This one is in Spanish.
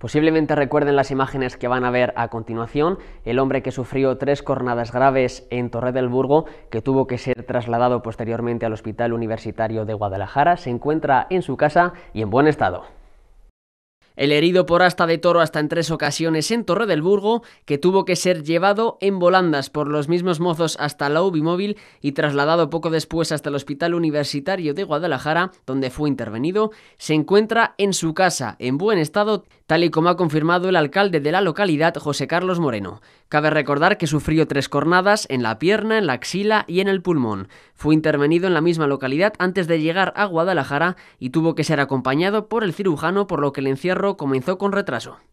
Posiblemente recuerden las imágenes que van a ver a continuación, el hombre que sufrió tres cornadas graves en Torre del Burgo, que tuvo que ser trasladado posteriormente al Hospital Universitario de Guadalajara, se encuentra en su casa y en buen estado. El herido por hasta de toro hasta en tres ocasiones en Torre del Burgo, que tuvo que ser llevado en volandas por los mismos mozos hasta la UBI y trasladado poco después hasta el Hospital Universitario de Guadalajara, donde fue intervenido, se encuentra en su casa, en buen estado, tal y como ha confirmado el alcalde de la localidad, José Carlos Moreno. Cabe recordar que sufrió tres cornadas en la pierna, en la axila y en el pulmón. Fue intervenido en la misma localidad antes de llegar a Guadalajara y tuvo que ser acompañado por el cirujano, por lo que el encierro comenzó con retraso.